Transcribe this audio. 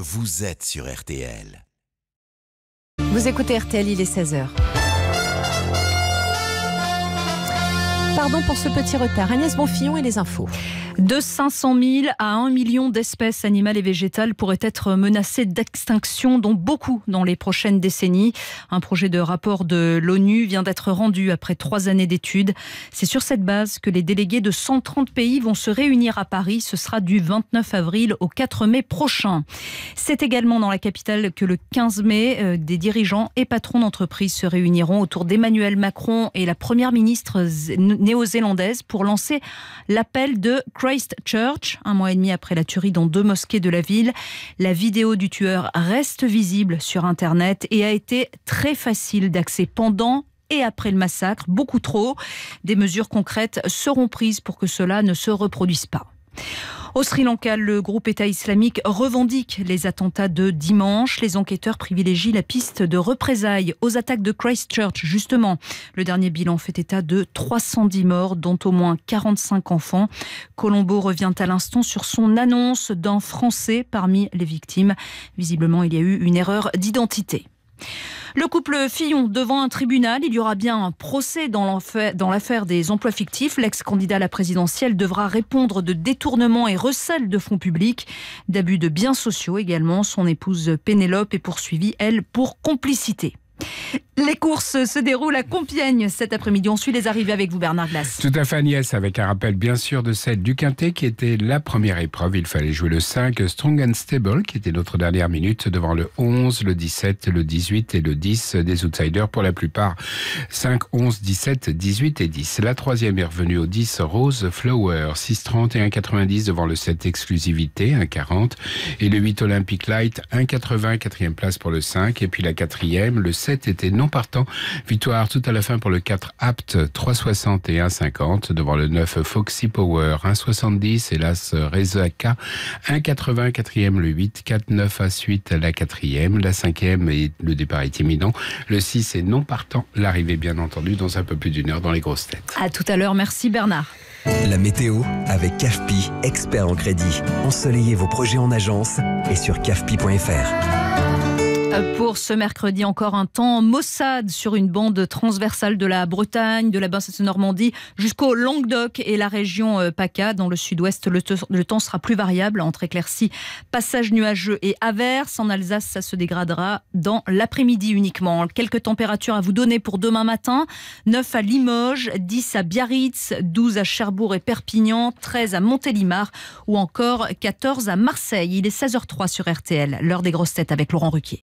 Vous êtes sur RTL. Vous écoutez RTL, il est 16h. Pardon pour ce petit retard. Agnès Bonfillon et les infos. De 500 000 à 1 million d'espèces animales et végétales pourraient être menacées d'extinction, dont beaucoup dans les prochaines décennies. Un projet de rapport de l'ONU vient d'être rendu après trois années d'études. C'est sur cette base que les délégués de 130 pays vont se réunir à Paris. Ce sera du 29 avril au 4 mai prochain. C'est également dans la capitale que le 15 mai, euh, des dirigeants et patrons d'entreprises se réuniront autour d'Emmanuel Macron et la première ministre néo-zélandaise pour lancer l'appel de Christchurch, un mois et demi après la tuerie dans deux mosquées de la ville. La vidéo du tueur reste visible sur Internet et a été très facile d'accès pendant et après le massacre, beaucoup trop. Des mesures concrètes seront prises pour que cela ne se reproduise pas. Au Sri Lanka, le groupe État islamique revendique les attentats de dimanche. Les enquêteurs privilégient la piste de représailles aux attaques de Christchurch, justement. Le dernier bilan fait état de 310 morts, dont au moins 45 enfants. Colombo revient à l'instant sur son annonce d'un Français parmi les victimes. Visiblement, il y a eu une erreur d'identité. Le couple Fillon devant un tribunal, il y aura bien un procès dans l'affaire des emplois fictifs. L'ex-candidat à la présidentielle devra répondre de détournement et recel de fonds publics, d'abus de biens sociaux également. Son épouse Pénélope est poursuivie, elle, pour complicité. Les courses se déroulent à Compiègne cet après-midi. On suit les arrivées avec vous, Bernard Glass. Tout à fait, Agnès, avec un rappel bien sûr de celle du Quintet qui était la première épreuve. Il fallait jouer le 5 Strong and Stable qui était notre dernière minute devant le 11, le 17, le 18 et le 10 des outsiders pour la plupart. 5, 11, 17, 18 et 10. La troisième est revenue au 10 Rose Flower, 6,30 et 1,90 devant le 7 Exclusivité, 1,40 et le 8 Olympic Light, 1,80, quatrième place pour le 5 et puis la quatrième, le 7 était non partant. Victoire tout à la fin pour le 4 Apt 3,60 et 1,50 devant le 9 Foxy Power 1,70 et l'As Rezaka 1,80 4e le 8 4 9 à suite la quatrième la 5e et le départ est imminent le 6 est non partant l'arrivée bien entendu dans un peu plus d'une heure dans les grosses têtes. À tout à l'heure merci Bernard. La météo avec CAFPI expert en crédit ensoleillez vos projets en agence et sur cafpi.fr. Pour ce mercredi, encore un temps maussade sur une bande transversale de la Bretagne, de la Basse-Normandie jusqu'au Languedoc et la région euh, PACA. Dans le sud-ouest, le, temps sera plus variable entre éclaircies, passages nuageux et averses. En Alsace, ça se dégradera dans l'après-midi uniquement. Quelques températures à vous donner pour demain matin 9 à Limoges, 10 à Biarritz, 12 à Cherbourg et Perpignan, 13 à Montélimar ou encore 14 à Marseille. Il est 16h03 sur RTL, l'heure des grosses têtes avec Laurent Ruquier.